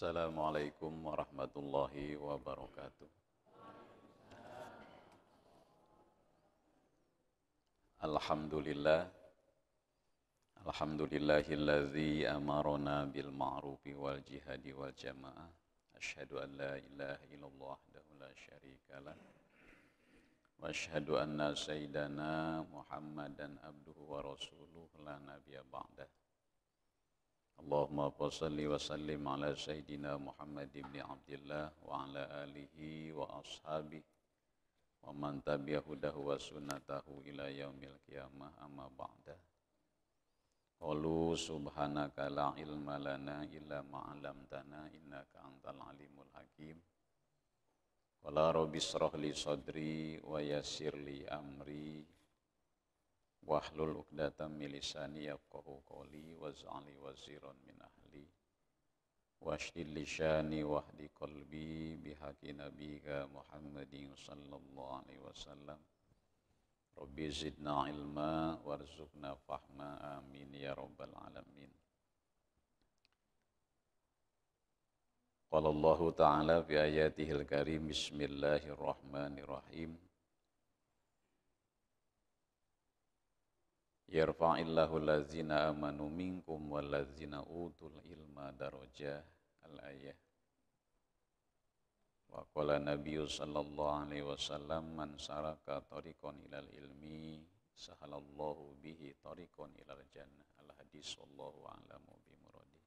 Assalamualaikum warahmatullahi wabarakatuh. Alhamdulillah. Alhamdulillahillazi amarona bil ma'rufi wal jihadi wal jamaah. Asyhadu an la ilaha illallah wahdahu la syarikalah. Wa asyhadu anna sayyidana Muhammadan abduhu wa rasuluhu la nabiyya ba'dahu. Allahumma salli wa sallim ala Sayyidina Muhammad ibn Abdullah wa ala alihi wa ashabihi wa man tabi'ahudahu wa sunnatahu ila yaumil qiyamah amma ba'da Qalu subhanaka la ilma lana illa ma'alamtana innaka antal alimul hakim Wala rabbi israh li sadri wa yassir li amri واحلل عقدة من لساني يفقه قولي واجعلني وزيرا من أهلي واشدد لساني واهد قلبي بحق نبيك محمد صلى الله عليه وسلم ربي زدنا علما وارزقنا فهما آمين يا رب العالمين قال الله تعالى في آياته الكريم بسم الله الرحمن الرحيم yarfa'illahu lazina amanu minkum walazina utul ilma daraja al-ayah wa qala nabiyyu sallallahu alaihi wasallam man saraka tariqan ilal ilmi sahalallahu bihi tariqan ilal jannah al hadis wallahu a'lamu bi muradi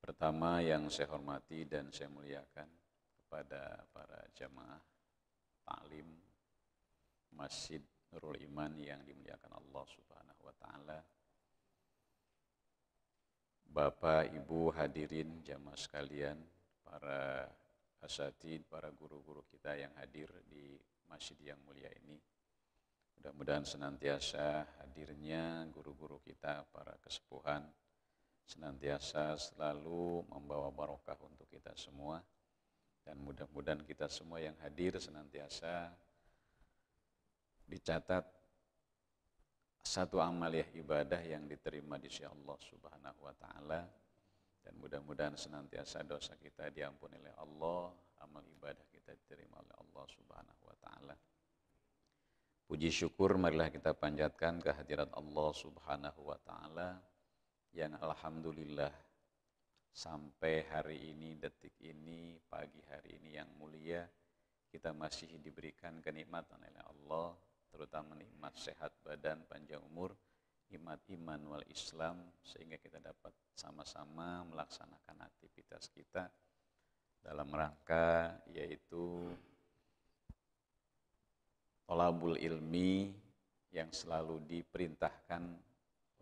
Pertama yang saya hormati dan saya muliakan kepada para jamaah taklim Masjid Nurul Iman yang dimuliakan Allah Subhanahu wa taala. Bapak, Ibu, hadirin jamaah sekalian, para asatid, para guru-guru kita yang hadir di masjid yang mulia ini. Mudah-mudahan senantiasa hadirnya guru-guru kita, para kesepuhan, senantiasa selalu membawa barokah untuk kita semua dan mudah-mudahan kita semua yang hadir senantiasa dicatat satu amaliah ya, ibadah yang diterima di sisi Allah Subhanahu wa taala dan mudah-mudahan senantiasa dosa kita diampuni oleh Allah, amal ibadah kita diterima oleh Allah Subhanahu wa taala. Puji syukur marilah kita panjatkan kehadirat Allah Subhanahu wa taala yang alhamdulillah sampai hari ini, detik ini, pagi hari ini yang mulia, kita masih diberikan kenikmatan oleh Allah, terutama nikmat sehat badan, panjang umur, nikmat iman wal Islam, sehingga kita dapat sama-sama melaksanakan aktivitas kita dalam rangka yaitu tolabul ilmi yang selalu diperintahkan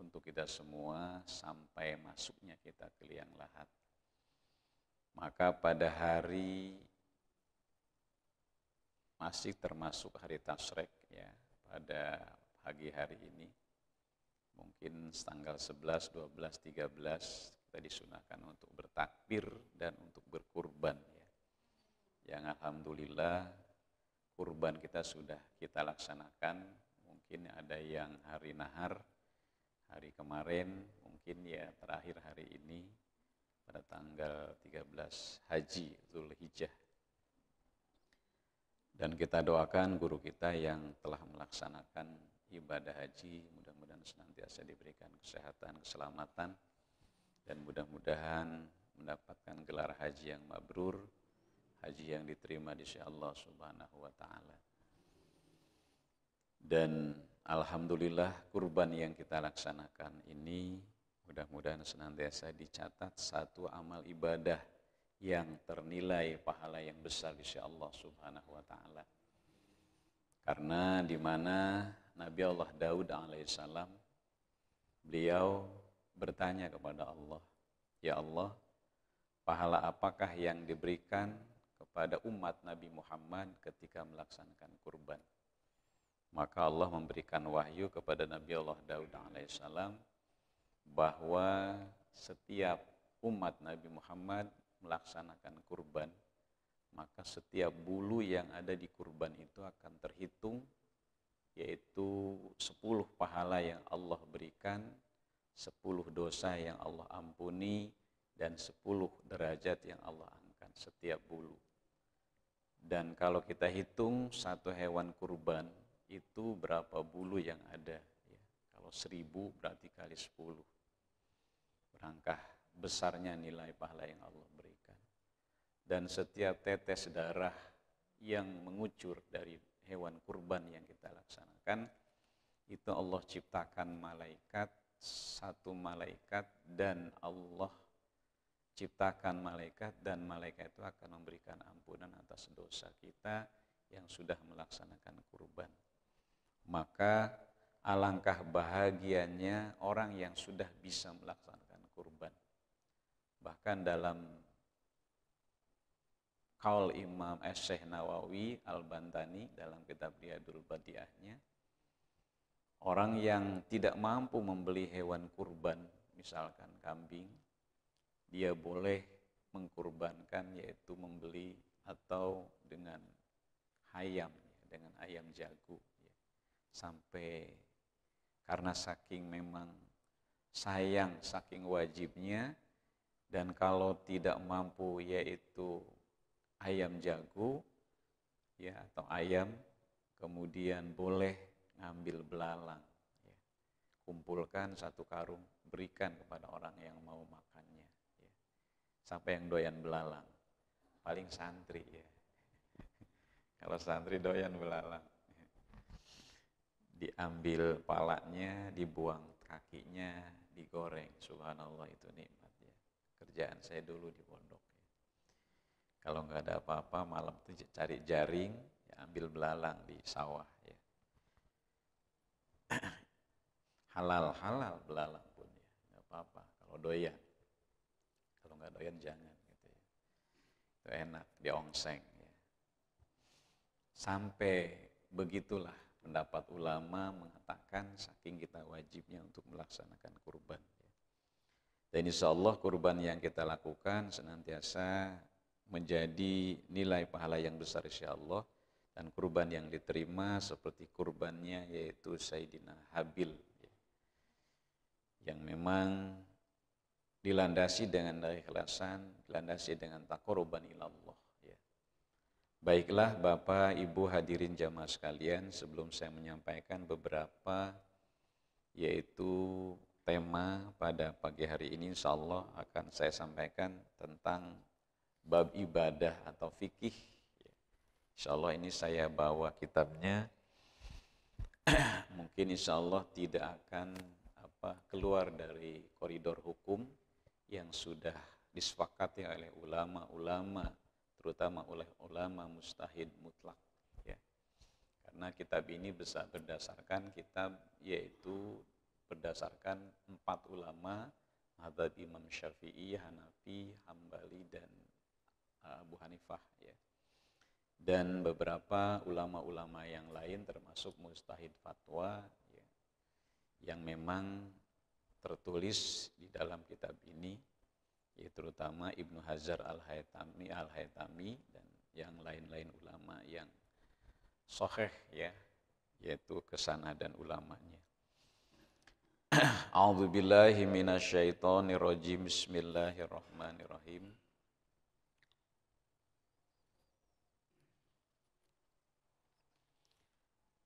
untuk kita semua sampai masuknya kita ke liang lahat. Maka pada hari masih termasuk hari Tasrek ya pada pagi hari ini mungkin tanggal 11, 12, 13 kita disunahkan untuk bertakbir dan untuk berkurban ya. Yang alhamdulillah kurban kita sudah kita laksanakan mungkin ada yang hari nahar hari kemarin, mungkin ya terakhir hari ini pada tanggal 13 Haji Zulhijjah. Dan kita doakan guru kita yang telah melaksanakan ibadah haji, mudah-mudahan senantiasa diberikan kesehatan, keselamatan, dan mudah-mudahan mendapatkan gelar haji yang mabrur, haji yang diterima di sisi Allah Subhanahu wa taala. Dan Alhamdulillah kurban yang kita laksanakan ini mudah-mudahan senantiasa dicatat satu amal ibadah yang ternilai pahala yang besar di sisi Allah Subhanahu wa taala. Karena di mana Nabi Allah Daud alaihissalam beliau bertanya kepada Allah, "Ya Allah, pahala apakah yang diberikan kepada umat Nabi Muhammad ketika melaksanakan kurban?" maka Allah memberikan wahyu kepada Nabi Allah Daud alaihissalam bahwa setiap umat Nabi Muhammad melaksanakan kurban maka setiap bulu yang ada di kurban itu akan terhitung yaitu 10 pahala yang Allah berikan 10 dosa yang Allah ampuni dan 10 derajat yang Allah angkat setiap bulu dan kalau kita hitung satu hewan kurban itu berapa bulu yang ada. Ya. Kalau seribu berarti kali sepuluh. Berangkah besarnya nilai pahala yang Allah berikan. Dan setiap tetes darah yang mengucur dari hewan kurban yang kita laksanakan, itu Allah ciptakan malaikat, satu malaikat dan Allah ciptakan malaikat dan malaikat itu akan memberikan ampunan atas dosa kita yang sudah melaksanakan kurban maka alangkah bahagianya orang yang sudah bisa melaksanakan kurban. Bahkan dalam kaul Imam Syekh Nawawi Al-Bantani dalam kitab Riyadul Badiahnya, orang yang tidak mampu membeli hewan kurban, misalkan kambing, dia boleh mengkurbankan yaitu membeli atau dengan ayam, dengan ayam jago sampai karena saking memang sayang, saking wajibnya dan kalau tidak mampu yaitu ayam jago ya atau ayam kemudian boleh ngambil belalang ya. kumpulkan satu karung berikan kepada orang yang mau makannya ya. sampai yang doyan belalang paling santri ya kalau santri doyan belalang diambil palanya, dibuang kakinya, digoreng. Subhanallah itu nikmat ya. Kerjaan saya dulu di pondok. Ya. Kalau nggak ada apa-apa malam itu cari jaring, ya ambil belalang di sawah ya. halal halal belalang pun ya, nggak apa-apa. Kalau doyan, kalau nggak doyan jangan gitu ya. Itu enak, diongseng ya. Sampai begitulah pendapat ulama mengatakan saking kita wajibnya untuk melaksanakan kurban. Ya. Dan insya Allah kurban yang kita lakukan senantiasa menjadi nilai pahala yang besar insya Allah. Dan kurban yang diterima seperti kurbannya yaitu Sayyidina Habil. Ya. Yang memang dilandasi dengan keikhlasan, dilandasi dengan takoruban ilallah. Baiklah Bapak, Ibu hadirin jamaah sekalian, sebelum saya menyampaikan beberapa yaitu tema pada pagi hari ini insya Allah akan saya sampaikan tentang bab ibadah atau fikih. Insya Allah ini saya bawa kitabnya, mungkin insya Allah tidak akan apa keluar dari koridor hukum yang sudah disepakati oleh ulama-ulama terutama oleh ulama mustahid mutlak ya. Karena kitab ini besar berdasarkan kitab yaitu berdasarkan empat ulama Madhab Imam Syafi'i, Hanafi, Hambali, dan Abu Hanifah ya. Dan beberapa ulama-ulama yang lain termasuk mustahid fatwa ya, yang memang tertulis di dalam kitab ini ya terutama Ibnu Hajar Al-Haytami Al-Haytami dan yang lain-lain ulama yang soheh ya yaitu kesana dan ulamanya. A'udzu billahi minasyaitonir rajim. Bismillahirrahmanirrahim.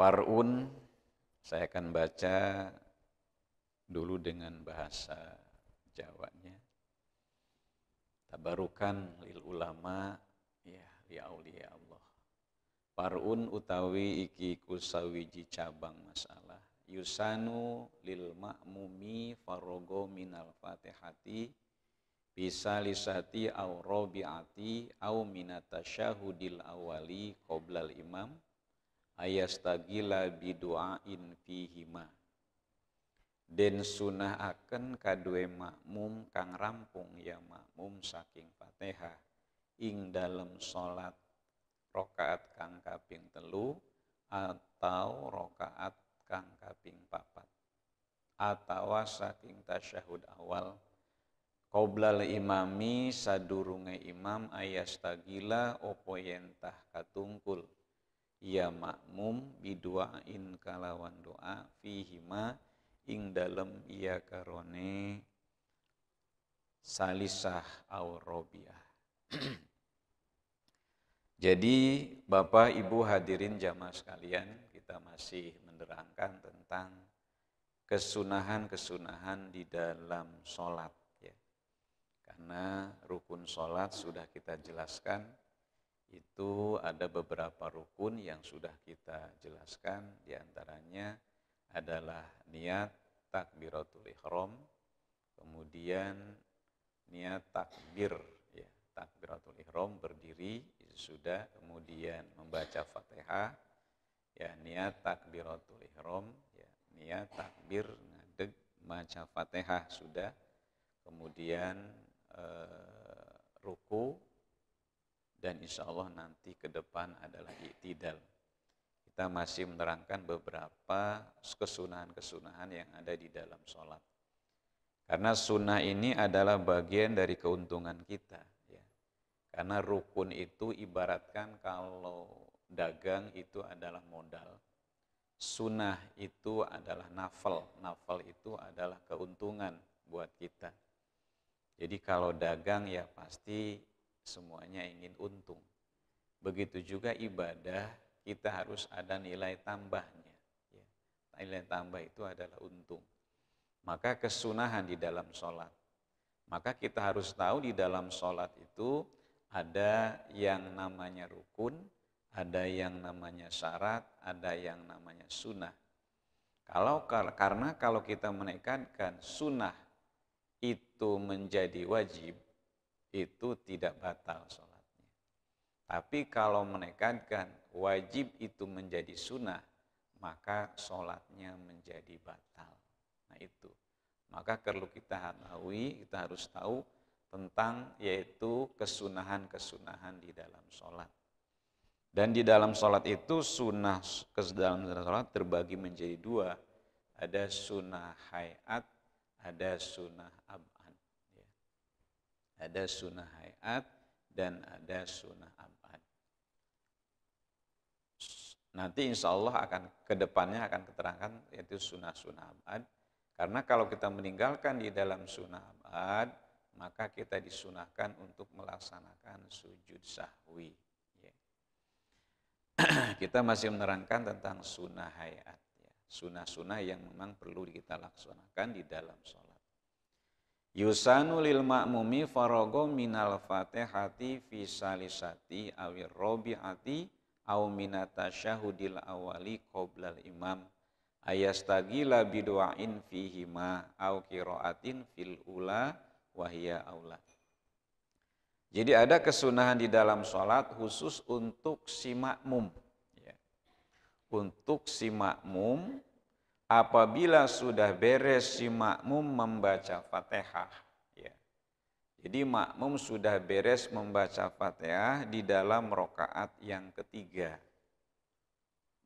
Parun saya akan baca dulu dengan bahasa Jawanya tabarukan lil ulama ya li aulia ya Allah parun utawi iki kusawiji cabang masalah yusanu lil ma'mumi farogo minal fatihati bisa lisati au robiati au minatasyahudil awali qoblal imam ayastagila bidu'ain fihima den akan kadue makmum kang rampung ya makmum saking Fatihah ing dalam sholat rokaat kang kaping telu atau rokaat kang kaping papat atau saking tasyahud awal qoblal imami sadurunge imam ayastagila opo yentah katungkul ya makmum biduain kalawan doa fihima ing dalem iya karone salisah aurobiah. Jadi Bapak Ibu hadirin jamaah sekalian, kita masih menerangkan tentang kesunahan-kesunahan di dalam sholat. Ya. Karena rukun sholat sudah kita jelaskan, itu ada beberapa rukun yang sudah kita jelaskan, diantaranya adalah niat takbiratul ihram, kemudian niat takbir ya, takbiratul ihram berdiri sudah kemudian membaca Fatihah ya niat takbiratul ihram ya niat takbir ngadeg baca Fatihah sudah kemudian eh, ruku dan insya Allah nanti ke depan adalah iktidal kita masih menerangkan beberapa kesunahan-kesunahan yang ada di dalam sholat. Karena sunnah ini adalah bagian dari keuntungan kita. Ya. Karena rukun itu ibaratkan kalau dagang itu adalah modal. Sunnah itu adalah nafal, nafal itu adalah keuntungan buat kita. Jadi kalau dagang ya pasti semuanya ingin untung. Begitu juga ibadah kita harus ada nilai tambahnya. Ya. Nilai tambah itu adalah untung. Maka kesunahan di dalam sholat. Maka kita harus tahu di dalam sholat itu ada yang namanya rukun, ada yang namanya syarat, ada yang namanya sunnah. Kalau karena kalau kita menekankan sunnah itu menjadi wajib, itu tidak batal sholatnya. Tapi kalau menekankan wajib itu menjadi sunnah, maka sholatnya menjadi batal. Nah itu. Maka perlu kita ketahui, kita harus tahu tentang yaitu kesunahan-kesunahan di dalam sholat. Dan di dalam sholat itu sunnah ke dalam sholat terbagi menjadi dua. Ada sunnah hayat, ada sunnah ab'an. Ya. Ada sunnah hayat dan ada sunnah ab'an. Nanti insya Allah akan kedepannya akan keterangkan yaitu sunnah-sunnah abad. Karena kalau kita meninggalkan di dalam sunnah abad, maka kita disunahkan untuk melaksanakan sujud sahwi. Ya. kita masih menerangkan tentang sunnah hayat. Ya. Sunnah-sunnah yang memang perlu kita laksanakan di dalam sholat. Yusanu lil ma'mumi farogo minal fatihati fi awir robi'ati au minata syahudil awali qoblal imam ayastagila bidu'ain fihima au kiraatin fil ula wahia aula. Jadi ada kesunahan di dalam sholat khusus untuk si makmum. Ya. Untuk si makmum, apabila sudah beres si makmum membaca fatihah, jadi makmum sudah beres membaca Fatihah di dalam rokaat yang ketiga.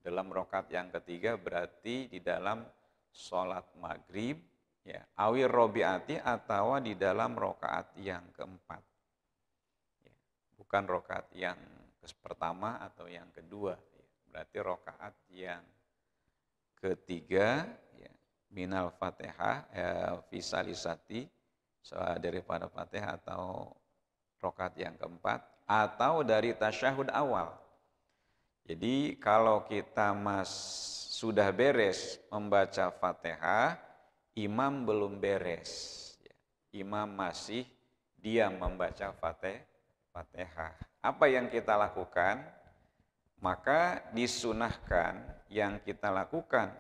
Dalam rokaat yang ketiga berarti di dalam sholat maghrib, ya, awir robiati atau di dalam rokaat yang keempat. Ya, bukan rokaat yang pertama atau yang kedua. Ya, berarti rokaat yang ketiga, ya, minal fatihah, eh, fisalisati, daripada Fatihah atau rokat yang keempat atau dari tasyahud awal. Jadi kalau kita mas sudah beres membaca Fatihah, imam belum beres. Imam masih diam membaca Fatihah. Apa yang kita lakukan? Maka disunahkan yang kita lakukan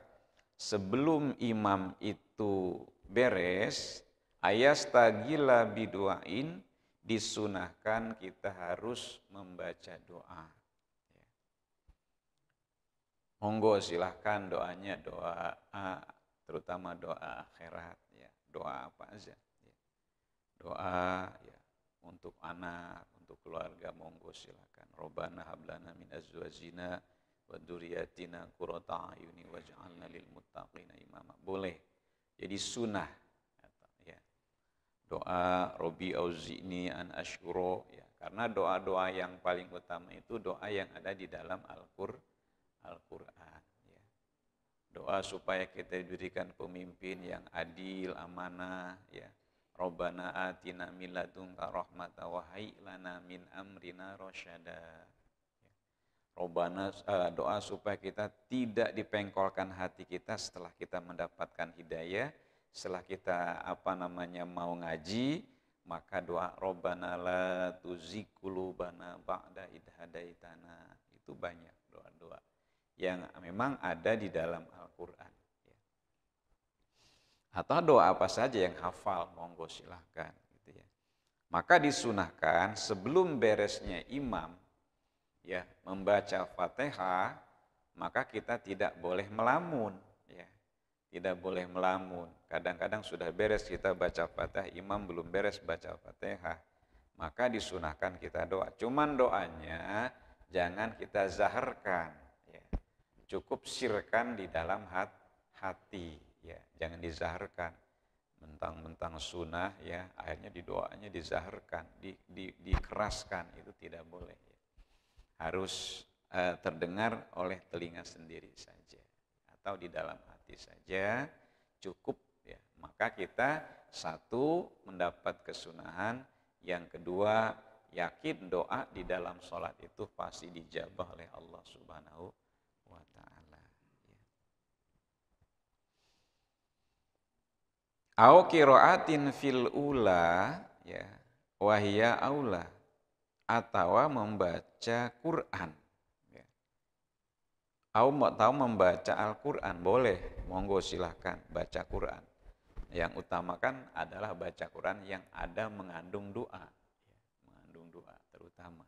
sebelum imam itu beres, ayastagila biduain disunahkan kita harus membaca doa. Monggo silahkan doanya doa A, terutama doa akhirat ya, doa apa aja. Ya. Doa ya untuk anak, untuk keluarga monggo silahkan. Robana hablana min azwajina wa dzurriyyatina qurrata ayuni waj'alna lil muttaqina imama. Boleh. Jadi sunnah doa Robi auzini an ashuro ya karena doa-doa yang paling utama itu doa yang ada di dalam Al-Qur Al-Qur'an ya. Doa supaya kita diberikan pemimpin yang adil, amanah ya. Rabbana atina min ladunka rahmata wa lana min amrina rasyada. Ya. uh, doa supaya kita tidak dipengkolkan hati kita setelah kita mendapatkan hidayah setelah kita apa namanya mau ngaji maka doa robbana la tuzikulubana ba'da idhadaitana itu banyak doa-doa yang memang ada di dalam Al-Quran ya. atau doa apa saja yang hafal monggo silahkan gitu ya. maka disunahkan sebelum beresnya imam ya membaca fatihah maka kita tidak boleh melamun tidak boleh melamun. Kadang-kadang sudah beres kita baca fatihah, imam belum beres baca Fatihah. Maka disunahkan kita doa. Cuman doanya jangan kita zaharkan. Ya. Cukup sirkan di dalam hat, hati. Ya. Jangan dizaharkan. Mentang-mentang sunnah ya, akhirnya di doanya dizaharkan, di, di, dikeraskan. Itu tidak boleh. Ya. Harus uh, terdengar oleh telinga sendiri saja. Atau di dalam saja cukup ya. Maka kita satu mendapat kesunahan, yang kedua yakin doa di dalam sholat itu pasti dijabah oleh Allah Subhanahu wa taala. Ya. Au kiroatin fil ula ya wahia aula atau membaca Quran Aku mau tahu membaca Al-Quran, boleh, monggo silahkan baca Quran. Yang utamakan adalah baca Quran yang ada mengandung doa. Ya, mengandung doa terutama.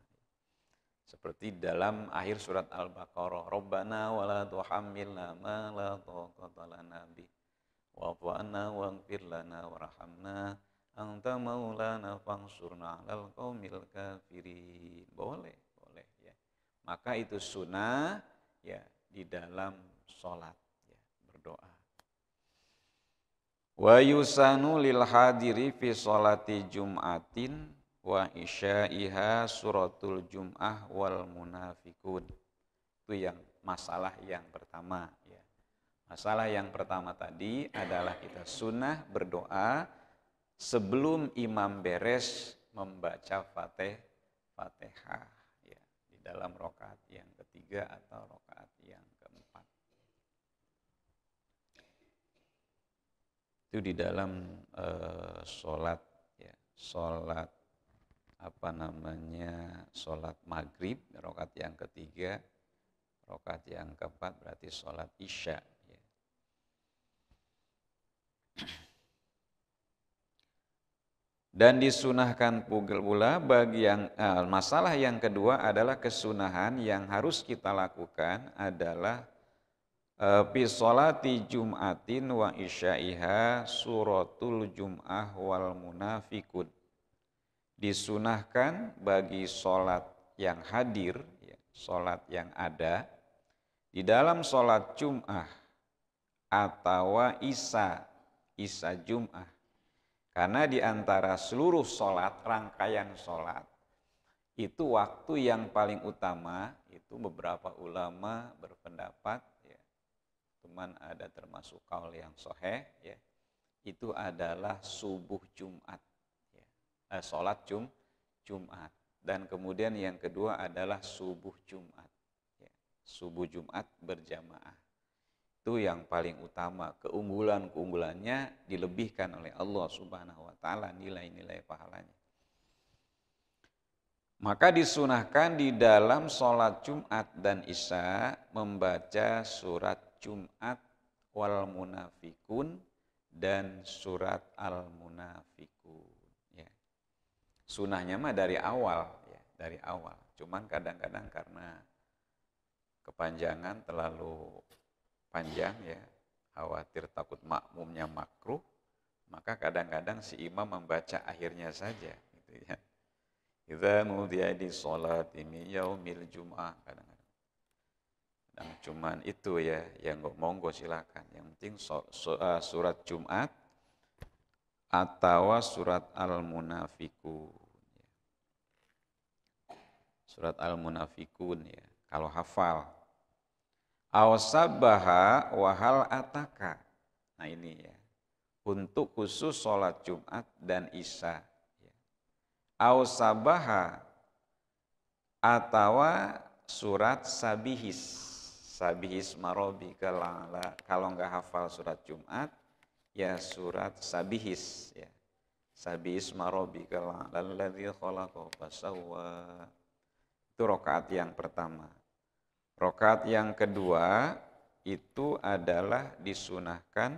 Seperti dalam akhir surat Al-Baqarah, Rabbana wa la tuhammilna ma la taqata lana bi wa'fu anna lana warhamna anta maulana fangsurna 'alal qaumil kafirin. Boleh, boleh ya. Maka itu sunnah ya di dalam sholat, ya, berdoa. Wa yusanu lil hadiri fi sholati jum'atin wa isya'iha suratul jum'ah wal munafikun. Itu yang masalah yang pertama. Ya. Masalah yang pertama tadi adalah kita sunnah berdoa sebelum imam beres membaca fatih, fatihah ya, di dalam rokat yang ketiga atau rokat. itu di dalam uh, sholat ya sholat apa namanya sholat maghrib rokat yang ketiga rokat yang keempat berarti sholat isya ya. dan disunahkan pula bagi yang uh, masalah yang kedua adalah kesunahan yang harus kita lakukan adalah Eh, fi salati jum'atin wa isyaiha suratul jum'ah wal munafikun disunahkan bagi solat yang hadir ya, solat yang ada di dalam solat jum'ah atau isa isa jum'ah karena di antara seluruh solat rangkaian solat itu waktu yang paling utama itu beberapa ulama berpendapat cuman ada termasuk kaul yang soheh ya itu adalah subuh Jumat ya. eh, sholat Jum Jumat dan kemudian yang kedua adalah subuh Jumat ya. subuh Jumat berjamaah itu yang paling utama keunggulan keunggulannya dilebihkan oleh Allah Subhanahu Wa Taala nilai-nilai pahalanya maka disunahkan di dalam sholat Jumat dan Isya membaca surat Jumat wal munafikun dan surat al munafikun ya. Sunahnya mah dari awal ya, dari awal. Cuman kadang-kadang karena kepanjangan terlalu panjang ya, khawatir takut makmumnya makruh, maka kadang-kadang si imam membaca akhirnya saja gitu ya. Kita di sholat ini yaumil jum'ah kadang Nah, cuman itu ya, yang nggak monggo silakan. Yang penting so, so, uh, surat Jumat atau surat Al-Munafikun. Ya. Surat Al-Munafikun ya, kalau hafal. Awasabaha wahal ataka. Nah ini ya, untuk khusus sholat Jumat dan Isya. Ya. Awasabaha atau surat Sabihis Sabihis marobi Kalau nggak hafal surat Jumat, ya surat Sabihis ya. Sabihisma rabbikal ala alladzi khalaqa fasawwa. Itu rokaat yang pertama. Rokaat yang kedua itu adalah disunahkan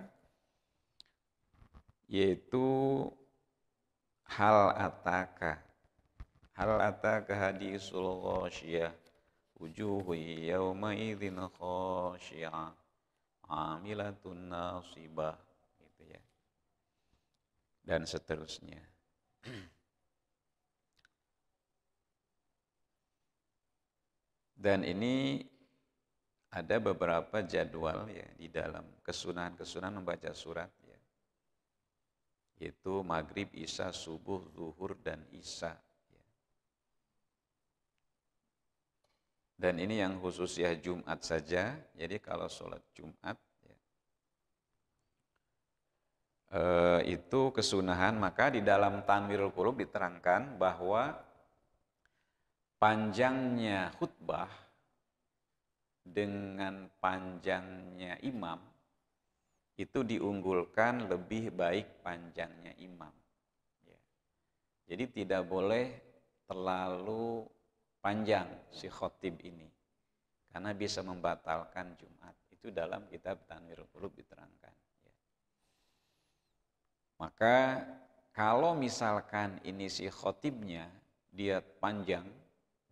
yaitu hal ataka hal ataka hadisul ghasyah وجوه يومئذ خاشعة عاملة ناصبة gitu ya. dan seterusnya dan ini ada beberapa jadwal ya di dalam kesunahan-kesunahan membaca surat ya. Yaitu maghrib, isya, subuh, zuhur, dan isya. Dan ini yang khusus ya Jumat saja. Jadi kalau sholat Jumat ya, eh, itu kesunahan. Maka di dalam Tanwirul Qulub diterangkan bahwa panjangnya khutbah dengan panjangnya imam itu diunggulkan lebih baik panjangnya imam. Ya. Jadi tidak boleh terlalu panjang si khotib ini karena bisa membatalkan Jumat itu dalam kitab Tanwir Qulub diterangkan ya. maka kalau misalkan ini si khotibnya dia panjang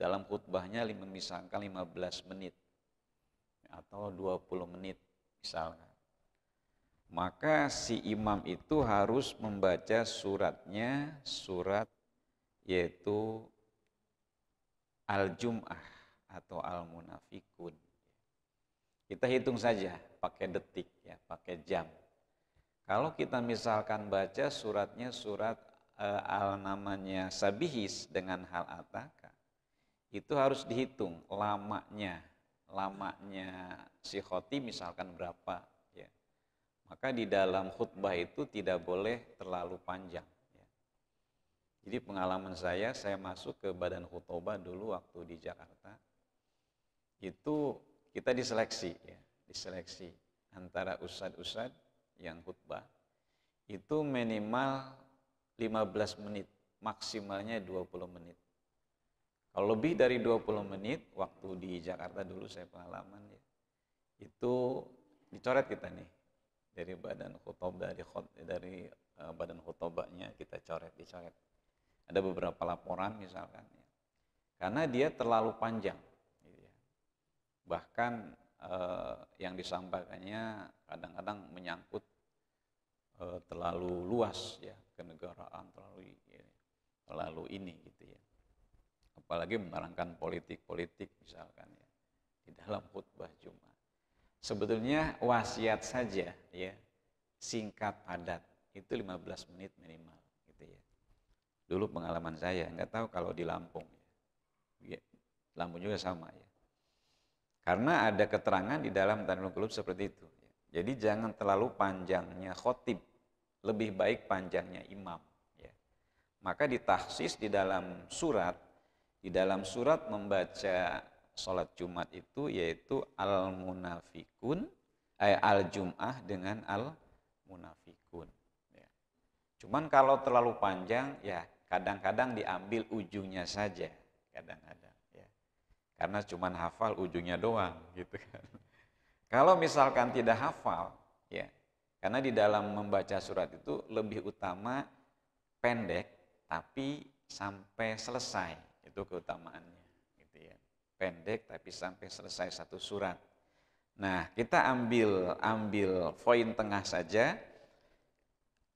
dalam khutbahnya misalkan 15 menit atau 20 menit misalkan maka si imam itu harus membaca suratnya surat yaitu al-jum'ah atau al-munafikun. Kita hitung saja pakai detik ya, pakai jam. Kalau kita misalkan baca suratnya surat e, al namanya sabihis dengan hal ataka, itu harus dihitung lamanya, lamanya si khoti misalkan berapa ya. Maka di dalam khutbah itu tidak boleh terlalu panjang. Jadi pengalaman saya, saya masuk ke Badan Hutoba dulu waktu di Jakarta, itu kita diseleksi, ya, diseleksi antara ustad-ustad yang khutbah, itu minimal 15 menit, maksimalnya 20 menit. Kalau lebih dari 20 menit, waktu di Jakarta dulu saya pengalaman, ya, itu dicoret kita nih, dari badan khutbah, dari, khut, dari uh, badan khutbahnya kita coret, dicoret ada beberapa laporan misalkan. Ya. Karena dia terlalu panjang. Gitu ya. Bahkan eh, yang disampaikannya kadang-kadang menyangkut eh, terlalu luas ya kenegaraan terlalu ya, terlalu ini gitu ya. Apalagi menerangkan politik-politik misalkan ya di dalam khutbah Jumat. Sebetulnya wasiat saja ya singkat padat itu 15 menit minimal. Dulu pengalaman saya, nggak tahu kalau di Lampung. Ya, Lampung juga sama ya. Karena ada keterangan di dalam tanul kulub seperti itu. Jadi jangan terlalu panjangnya khotib, lebih baik panjangnya imam. Ya. Maka ditaksis di dalam surat, di dalam surat membaca sholat Jumat itu yaitu al-munafikun, eh, al-jum'ah dengan al-munafikun. Ya. Cuman kalau terlalu panjang ya kadang-kadang diambil ujungnya saja kadang-kadang ya karena cuma hafal ujungnya doang gitu kan kalau misalkan tidak hafal ya karena di dalam membaca surat itu lebih utama pendek tapi sampai selesai itu keutamaannya gitu ya pendek tapi sampai selesai satu surat nah kita ambil ambil poin tengah saja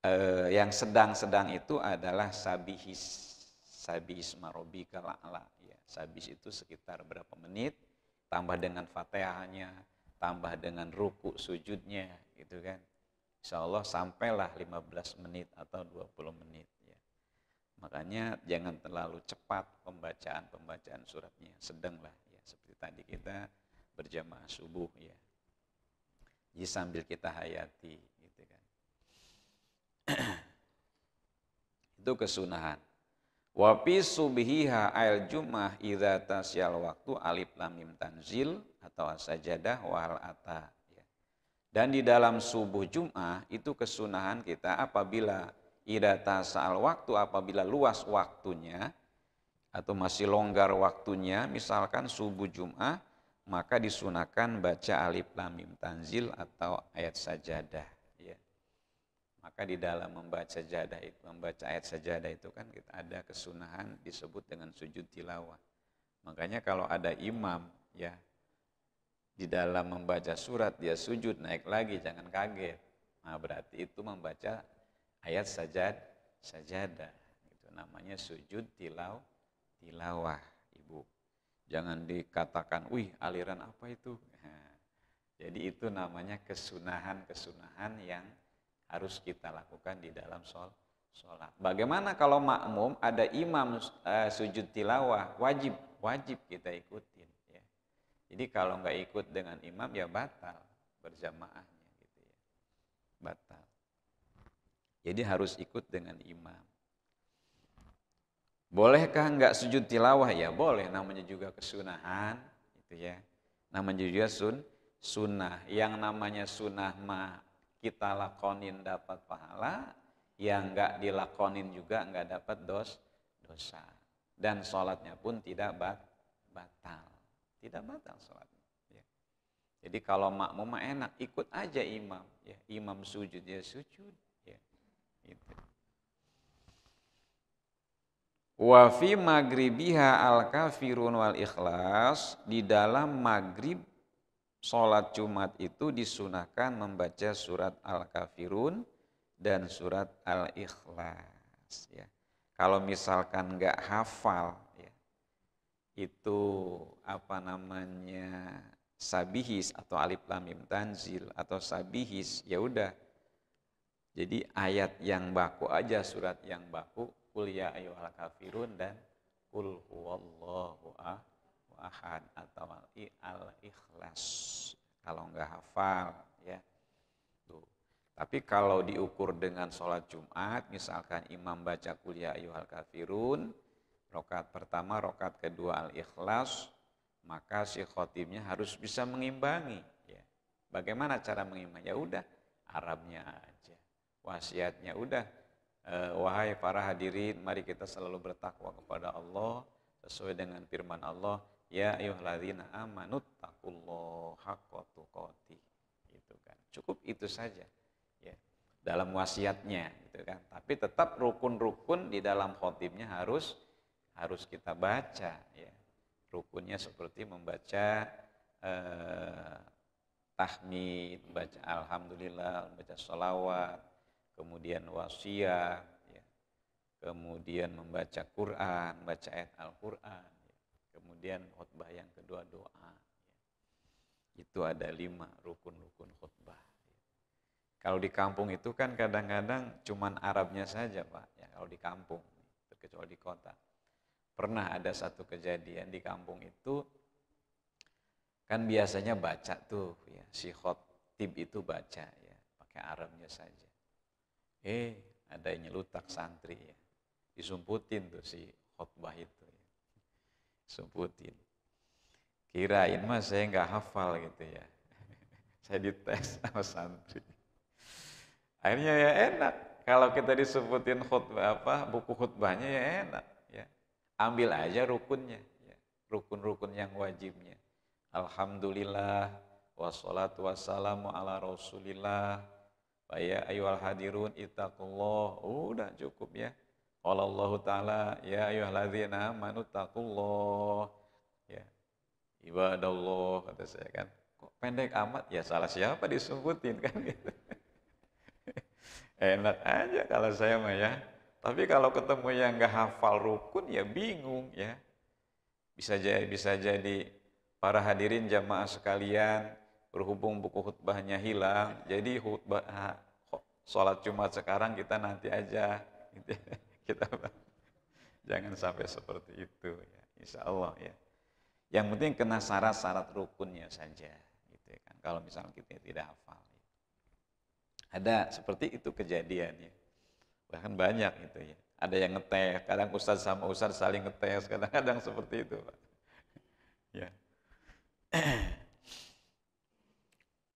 eh, yang sedang-sedang itu adalah sabihis sabihis marobi kalala ya sabihis itu sekitar berapa menit tambah dengan fatihahnya tambah dengan ruku sujudnya gitu kan Insya Allah sampailah 15 menit atau 20 menit ya. makanya jangan terlalu cepat pembacaan-pembacaan suratnya sedanglah ya seperti tadi kita berjamaah subuh ya jadi sambil kita hayati Itu kesunahan. Wa fi subhiha ail jumah idza tasyal waktu alif lam mim tanzil atau sajadah wal ata. Ya. Dan di dalam subuh Jum'ah itu kesunahan kita apabila idata tasal waktu apabila luas waktunya atau masih longgar waktunya misalkan subuh Jum'ah maka disunahkan baca alif lam mim tanzil atau ayat sajadah. Maka di dalam membaca jadah itu, membaca ayat sajadah itu kan kita ada kesunahan disebut dengan sujud tilawah. Makanya kalau ada imam ya di dalam membaca surat dia sujud naik lagi jangan kaget. Nah, berarti itu membaca ayat sajad sajadah itu namanya sujud tilaw tilawah ibu. Jangan dikatakan, "Wih, aliran apa itu?" Nah, jadi itu namanya kesunahan-kesunahan yang harus kita lakukan di dalam sholat. Bagaimana kalau makmum ada imam uh, sujud tilawah wajib wajib kita ikutin ya. Jadi kalau nggak ikut dengan imam ya batal berjamaahnya gitu ya. Batal. Jadi harus ikut dengan imam. Bolehkah nggak sujud tilawah? Ya boleh, namanya juga kesunahan, gitu ya. Namanya juga sun, sunnah. Yang namanya sunnah mah kita lakonin dapat pahala, yang nggak dilakonin juga nggak dapat dos, dosa. Dan sholatnya pun tidak bat, batal. Tidak batal sholatnya. Ya. Jadi kalau makmum enak, ikut aja imam. Ya, imam sujud, ya sujud. wafi ya. Gitu. magribiha al kafirun wal ikhlas di dalam magrib sholat Jumat itu disunahkan membaca surat Al-Kafirun dan surat Al-Ikhlas. Ya. Kalau misalkan nggak hafal, ya, itu apa namanya sabihis atau alif lamim tanzil atau sabihis, ya udah. Jadi ayat yang baku aja, surat yang baku, kuliah ya al kafirun dan kul huwallah ahad atau al-ikhlas. Kalau nggak hafal ya. Tuh. Tapi kalau diukur dengan sholat Jumat, misalkan imam baca kuliah al kafirun, rokat pertama, rokat kedua al-ikhlas, maka si khotibnya harus bisa mengimbangi. Ya. Bagaimana cara mengimbangi? Ya udah, Arabnya aja. Wasiatnya udah, eh, wahai para hadirin, mari kita selalu bertakwa kepada Allah sesuai dengan firman Allah ya ayyuhalladzina amanu taqullaha haqqa tuqatih gitu kan cukup itu saja ya dalam wasiatnya gitu kan tapi tetap rukun-rukun di dalam khotibnya harus harus kita baca ya rukunnya seperti membaca eh, tahmid membaca alhamdulillah membaca salawat kemudian wasiat ya. kemudian membaca Quran membaca ayat Al Quran Kemudian khutbah yang kedua doa. Itu ada lima rukun-rukun khutbah. Kalau di kampung itu kan kadang-kadang cuman Arabnya saja Pak, ya kalau di kampung, terkecuali di kota. Pernah ada satu kejadian di kampung itu, kan biasanya baca tuh ya, si khotib itu baca ya, pakai Arabnya saja. Eh, ada yang nyelutak santri ya, disumputin tuh si khotbah itu sebutin. Kirain mah saya nggak hafal gitu ya. saya dites sama santri. Akhirnya ya enak. Kalau kita disebutin khutbah apa, buku khutbahnya ya enak. Ya. Ambil aja rukunnya. Ya. Rukun-rukun yang wajibnya. Alhamdulillah, wassalatu wassalamu ala rasulillah, Baya ayu hadirun ittaqullah. Udah cukup ya. Qala Allah Ta'ala, ya ayuhalladzina amanu taqullah. Ya. Ibadallah, kata saya kan. Kok pendek amat? Ya salah siapa disebutin kan gitu. Enak aja kalau saya mah ya. Tapi kalau ketemu yang gak hafal rukun ya bingung ya. Bisa jadi bisa jadi para hadirin jamaah sekalian berhubung buku khutbahnya hilang, jadi khutbah sholat Jumat sekarang kita nanti aja. Gitu kita jangan sampai seperti itu ya insya Allah ya yang penting kena syarat-syarat rukunnya saja gitu ya kan kalau misalnya kita tidak hafal ya. ada seperti itu kejadiannya bahkan banyak itu ya ada yang ngeteh kadang ustadz sama ustadz saling ngeteh kadang-kadang seperti itu pak ya